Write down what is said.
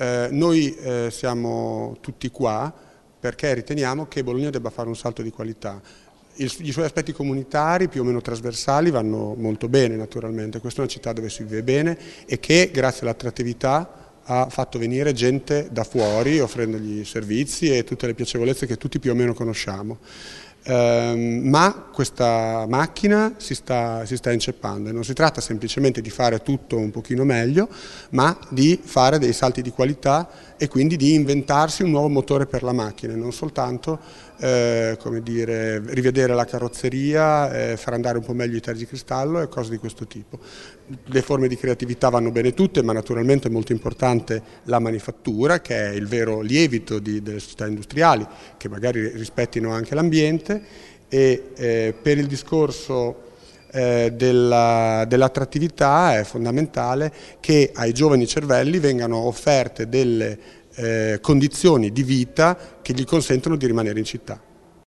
Eh, noi eh, siamo tutti qua perché riteniamo che Bologna debba fare un salto di qualità. Il, I suoi aspetti comunitari, più o meno trasversali, vanno molto bene naturalmente. Questa è una città dove si vive bene e che, grazie all'attrattività, ha fatto venire gente da fuori offrendogli servizi e tutte le piacevolezze che tutti più o meno conosciamo. Ehm, ma questa macchina si sta, si sta inceppando e non si tratta semplicemente di fare tutto un pochino meglio, ma di fare dei salti di qualità e quindi di inventarsi un nuovo motore per la macchina, non soltanto eh, come dire, rivedere la carrozzeria, eh, far andare un po' meglio i terzi di cristallo e cose di questo tipo. Le forme di creatività vanno bene tutte, ma naturalmente è molto importante la manifattura, che è il vero lievito di, delle società industriali, che magari rispettino anche l'ambiente e eh, per il discorso eh, dell'attrattività dell è fondamentale che ai giovani cervelli vengano offerte delle eh, condizioni di vita che gli consentono di rimanere in città.